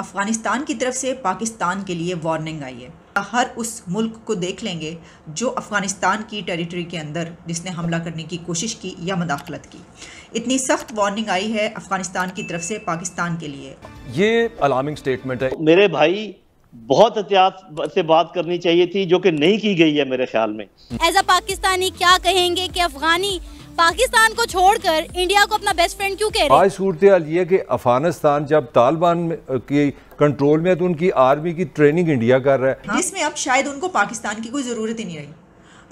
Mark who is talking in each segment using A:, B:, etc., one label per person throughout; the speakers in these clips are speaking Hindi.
A: अफ़गानिस्तान की तरफ से पाकिस्तान के लिए वार्निंग आई है हर उस मुल्क को देख लेंगे जो अफ़गानिस्तान की टेरिटरी के अंदर जिसने हमला करने की कोशिश की या मदाखलत की इतनी सख्त वार्निंग आई है अफ़गानिस्तान की तरफ से पाकिस्तान के लिए
B: ये अलार्मिंग स्टेटमेंट है मेरे भाई बहुत एहतियात से बात करनी चाहिए थी जो कि नहीं की गई है मेरे ख्याल में
A: एज अ पाकिस्तानी क्या कहेंगे कि अफगानी पाकिस्तान को छोड़कर इंडिया को अपना बेस्ट फ्रेंड क्यों कह रहे हैं?
C: सूरत हाल ये कि अफगानिस्तान जब तालिबान की कंट्रोल में है तो उनकी आर्मी की ट्रेनिंग इंडिया कर रहा है
A: हाँ? जिसमें अब शायद उनको पाकिस्तान की कोई ज़रूरत ही नहीं रही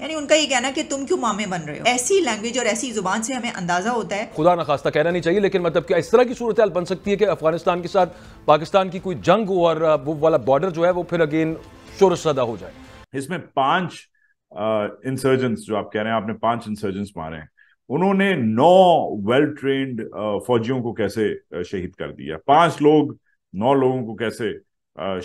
A: यानी उनका ये कहना कि तुम क्यों मामे बन रहे हो ऐसी लैंग्वेज और ऐसी जुबान से हमें अंदाजा होता है
C: खुदा ना खास्ता कहना नहीं चाहिए लेकिन मतलब क्या इस तरह की सूरत बन सकती है कि अफगानिस्तान के साथ पाकिस्तान की कोई जंग हो और वो वाला बॉर्डर जो है वो फिर अगेन शोर सदा हो जाए इसमें पांच इंसर्जेंट्स जो आप कह रहे हैं आपने पांच इंसर्जेंट्स मारे हैं उन्होंने नौ वेल ट्रेन्ड फौजियों को कैसे शहीद कर दिया पांच लोग नौ लोगों को कैसे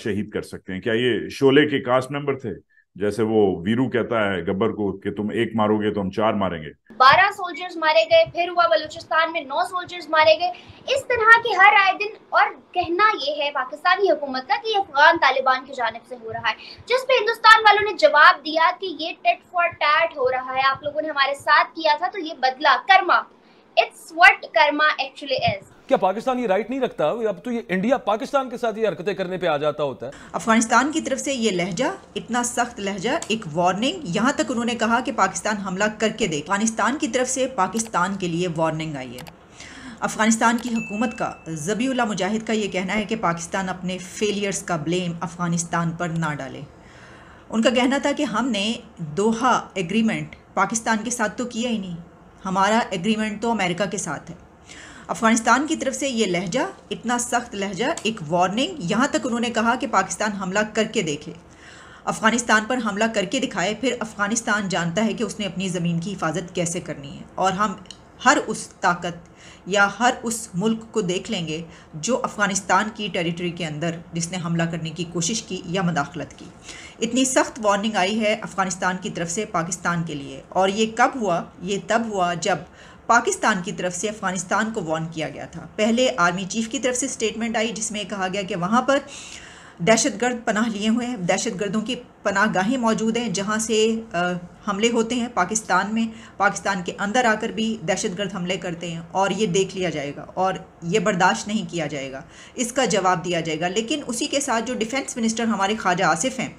C: शहीद कर सकते हैं क्या ये शोले के कास्ट मेंबर थे जैसे वो वीरू कहता है गब्बर को कि तुम एक मारोगे तो हम चार मारेंगे
A: बारह सोल्जर्स मारे गए फिर हुआ बलूचिस्तान में नौ सोल्जर्स मारे गए इस तरह के हर आए दिन और कहना ये है पाकिस्तानी हुकूमत का कि अफगान तालिबान की जानब से हो रहा है जिस पे हिंदुस्तान वालों ने जवाब दिया कि ये टेट फॉर टैट हो रहा है आप लोगों ने हमारे साथ किया था तो ये बदला karma it's what karma actually is
C: क्या पाकिस्तान ये राइट नहीं रखता अब तो ये इंडिया पाकिस्तान के साथ ये हरकतें करने पे आ जाता होता है
A: अफगानिस्तान की तरफ से ये लहजा इतना सख्त लहजा एक वार्निंग यहाँ तक उन्होंने कहा कि पाकिस्तान हमला करके दे अफगानिस्तान की तरफ से पाकिस्तान के लिए वार्निंग आई है अफ़गानिस्तान की हुकूमत का जबीउल्ला मुजाहिद का ये कहना है कि पाकिस्तान अपने फेलियर्स का ब्लेम अफ़गानिस्तान पर ना डाले उनका कहना था कि हमने दोहा एग्रीमेंट पाकिस्तान के साथ तो किया ही नहीं हमारा एग्रीमेंट तो अमेरिका के साथ है अफगानिस्तान की तरफ से ये लहजा इतना सख्त लहजा एक वार्निंग यहाँ तक उन्होंने कहा कि पाकिस्तान हमला करके देखे अफ़गानिस्तान पर हमला करके दिखाए फिर अफ़गानिस्तान जानता है कि उसने अपनी ज़मीन की हिफाजत कैसे करनी है और हम हर उस ताकत या हर उस मुल्क को देख लेंगे जो अफ़गानिस्तान की टेरिटरी के अंदर जिसने हमला करने की कोशिश की या मदाखलत की इतनी सख्त वार्निंग आई है अफ़गानिस्तान की तरफ से पाकिस्तान के लिए और ये कब हुआ ये तब हुआ जब पाकिस्तान की तरफ से अफ़गानिस्तान को वार्न किया गया था पहले आर्मी चीफ की तरफ से स्टेटमेंट आई जिसमें कहा गया कि वहाँ पर दहशत गर्द पनाह लिए हुए हैं दहशत गर्दों की पनाह गाहें मौजूद हैं जहाँ से आ, हमले होते हैं पाकिस्तान में पाकिस्तान के अंदर आकर भी दहशत गर्द हमले करते हैं और ये देख लिया जाएगा और ये बर्दाश्त नहीं किया जाएगा इसका जवाब दिया जाएगा लेकिन उसी के साथ जो डिफेंस मिनिस्टर हमारे ख्वाजा आसिफ हैं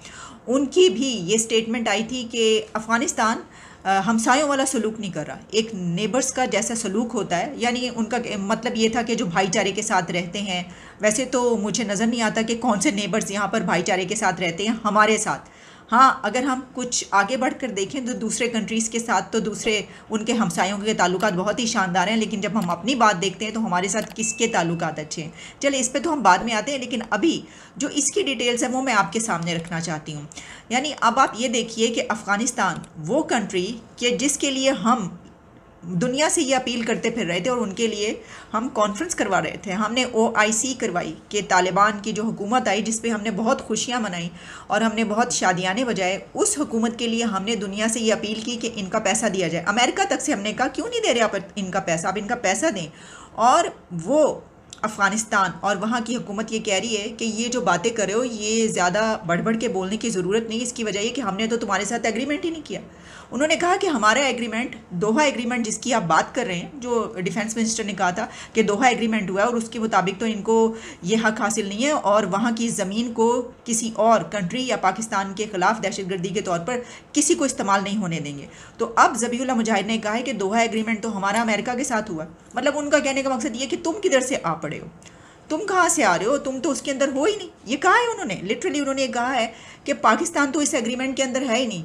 A: उनकी भी ये स्टेटमेंट आई थी कि अफ़गानिस्तान हमसायों वाला सलूक नहीं कर रहा एक नेबर्स का जैसा सलूक होता है यानी उनका मतलब ये था कि जो भाईचारे के साथ रहते हैं वैसे तो मुझे नज़र नहीं आता कि कौन से नेबर्स यहाँ पर भाईचारे के साथ रहते हैं हमारे साथ हाँ अगर हम कुछ आगे बढ़ कर देखें तो दूसरे कंट्रीज़ के साथ तो दूसरे उनके हमसायों के ताल्लुक बहुत ही शानदार हैं लेकिन जब हम अपनी बात देखते हैं तो हमारे साथ किसके ताल्लुक अच्छे हैं चलिए इस पर तो हम बाद में आते हैं लेकिन अभी जो इसकी डिटेल्स हैं वो मैं आपके सामने रखना चाहती हूँ यानी अब आप ये देखिए कि अफ़गानिस्तान वो कंट्री के जिसके लिए हम दुनिया से ये अपील करते फिर रहे थे और उनके लिए हम कॉन्फ्रेंस करवा रहे थे हमने ओ करवाई कि तालिबान की जो हुकूमत आई जिस हमने बहुत खुशियाँ मनाई और हमने बहुत शादियाने बजाए उस हुकूमत के लिए हमने दुनिया से ये अपील की कि इनका पैसा दिया जाए अमेरिका तक से हमने कहा क्यों नहीं दे रहे आप इनका पैसा आप इनका पैसा दें और वो अफ़गानिस्तान और वहाँ की हुकूमत ये कह रही है कि ये जो बातें कर रहे हो ये ज़्यादा बढ़ बढ़ के बोलने की ज़रूरत नहीं इसकी वजह ये कि हमने तो तुम्हारे साथ एग्रीमेंट ही नहीं किया उन्होंने कहा कि हमारा एग्रीमेंट दोहा एग्रीमेंट जिसकी आप बात कर रहे हैं जो डिफेंस मिनिस्टर ने कहा था कि दोहा एग्रीमेंट हुआ है और उसके मुताबिक तो इनको ये हक हासिल नहीं है और वहाँ की ज़मीन को किसी और कंट्री या पाकिस्तान के ख़िलाफ़ दहशतगर्दी के तौर पर किसी को इस्तेमाल नहीं होने देंगे तो अब जबीउल्ला मुजाहिद ने कहा है कि दोहा एग्रीमेंट तो हमारा अमेरिका के साथ हुआ मतलब उनका कहने का मकसद ये कि तुम किधर से आ पड़े हो तुम कहाँ से आ रहे हो तुम तो उसके अंदर हो ही नहीं ये कहा है उन्होंने लिटरली उन्होंने कहा है कि पाकिस्तान तो इस एग्रीमेंट के अंदर है ही नहीं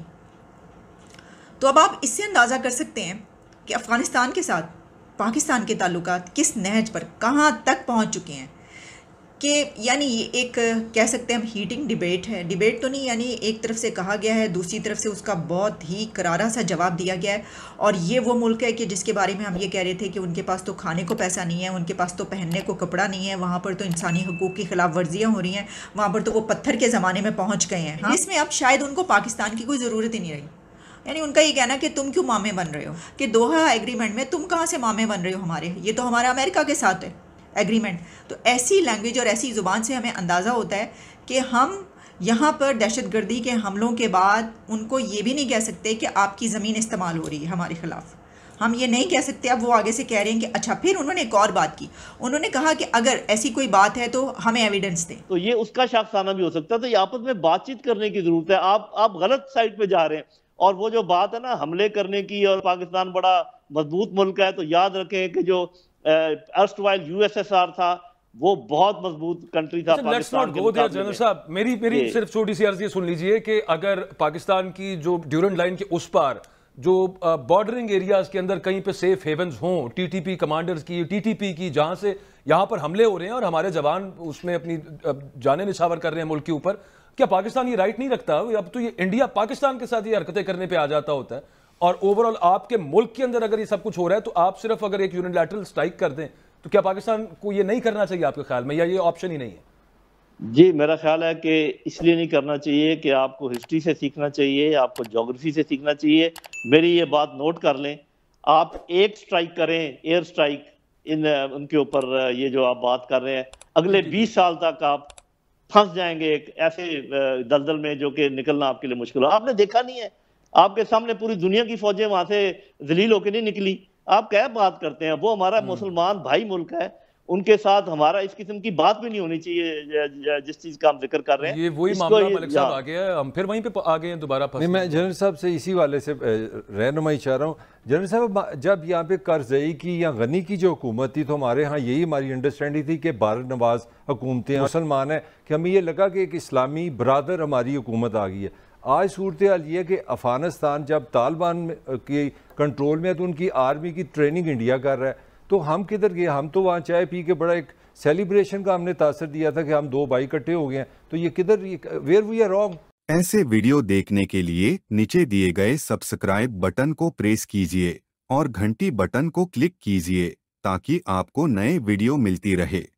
A: तो अब आप इससे अंदाज़ा कर सकते हैं कि अफ़गानिस्तान के साथ पाकिस्तान के ताल्लुक किस नहज पर कहाँ तक पहुँच चुके हैं कि यानी ये एक कह सकते हैं हम हीटिंग डिबेट है डिबेट तो नहीं यानी एक तरफ से कहा गया है दूसरी तरफ से उसका बहुत ही करारा सा जवाब दिया गया है और ये वो मुल्क है कि जिसके बारे में हम ये कह रहे थे कि उनके पास तो खाने को पैसा नहीं है उनके पास तो पहनने को कपड़ा नहीं है वहाँ पर तो इंसानी हकूक़ की खिलाफ वर्जियाँ हो रही हैं वहाँ पर तो वो पत्थर के ज़माने में पहुँच गए हैं हाँ? इसमें अब शायद उनको पाकिस्तान की कोई ज़रूरत ही नहीं रही यानी उनका ये कहना कि तुम क्यों मामे बन रहे हो कि दोहा एग्रीमेंट में तुम कहाँ से मामे बन रहे हो हमारे ये तो हमारा अमेरिका के साथ है एग्रीमेंट तो ऐसी लैंग्वेज और ऐसी ज़ुबान से हमें अंदाज़ा होता है कि हम यहाँ पर दहशत गर्दी के हमलों के बाद उनको ये भी नहीं कह सकते कि आपकी ज़मीन इस्तेमाल हो रही है हमारे ख़िलाफ़ हम ये नहीं कह सकते अब वो आगे से कह रहे हैं कि अच्छा फिर उन्होंने एक और बात की उन्होंने कहा कि अगर ऐसी कोई बात है तो हमें एविडेंस दें तो ये उसका शाखसाना भी हो सकता है तो ये आपस में बातचीत करने की जरूरत है आप आप गलत साइड पे जा रहे
B: हैं और वो जो बात है ना हमले करने की और पाकिस्तान बड़ा मजबूत मुल्क है तो याद रखें कि जो अर्स्ट वाइल यूएसएसआर था वो बहुत मजबूत कंट्री था अच्छा, पाकिस्तान जनरल साहब मेरी मेरी
C: सिर्फ छोटी सी अर्ज ये सुन लीजिए कि अगर पाकिस्तान की जो ड्यूरेंट लाइन के उस पार जो बॉर्डरिंग एरियाज के अंदर कहीं पे सेफ हेवन हों टीटीपी कमांडर्स की टीटीपी की जहां से यहां पर हमले हो रहे हैं और हमारे जवान उसमें अपनी जाने निछावर कर रहे हैं मुल्क के ऊपर क्या पाकिस्तान ये राइट नहीं रखता अब तो ये इंडिया पाकिस्तान के साथ ये हरकतें करने पर आ जाता होता है और ओवरऑल आपके मुल्क के अंदर अगर ये सब कुछ हो रहा है तो आप सिर्फ अगर एक
B: यूनिलैटरल स्ट्राइक कर दें तो क्या पाकिस्तान को ये नहीं करना चाहिए आपके ख्याल में या ये ऑप्शन ही नहीं है जी मेरा ख्याल है कि इसलिए नहीं करना चाहिए कि आपको हिस्ट्री से सीखना चाहिए आपको जोग्राफी से सीखना चाहिए मेरी ये बात नोट कर लें आप एक स्ट्राइक करें एयर स्ट्राइक इन उनके ऊपर ये जो आप बात कर रहे हैं अगले 20 साल तक आप फंस जाएंगे एक ऐसे दलदल में जो कि निकलना आपके लिए मुश्किल हो आपने देखा नहीं है आपके सामने पूरी दुनिया की फौजें वहां से जलील होकर नहीं निकली आप क्या बात करते हैं वो हमारा हम्म। मुसलमान भाई मुल्क है उनके साथ हमारा इस किस्म की बात भी नहीं होनी चाहिए जिस चीज का हम जिक्र कर रहे हैं ये वही मामला मलिक साहब आ
C: गया हम फिर वहीं पे आ गए हैं दोबारा फंसे मैं जनरल साहब से इसी वाले से रहनुमाई चाह रहा हूँ जनरल साहब जब यहाँ पे करजई की या गनी की जो हुकूमत थी तो हमारे यहाँ यही हमारी अंडरस्टैंडिंग थी कि भारत नवाज हुकूमतें मुसलमान हैं कि हमें ये लगा कि एक इस्लामी बरदर हमारी हुकूमत आ गई है आज सूरत हाल ये कि अफगानिस्तान जब तालिबान के कंट्रोल में है तो उनकी आर्मी की ट्रेनिंग इंडिया कर रहा है तो हम किधर गए हम तो वहाँ चाय पी के बड़ा एक सेलिब्रेशन का हमने तासर दिया था कि हम दो भाई इकट्ठे हो गए हैं तो ये किधर वेयर वी आर रॉन्ग
A: ऐसे वीडियो देखने के लिए नीचे
C: दिए गए सब्सक्राइब बटन को प्रेस कीजिए और घंटी बटन को क्लिक कीजिए ताकि आपको नए वीडियो मिलती रहे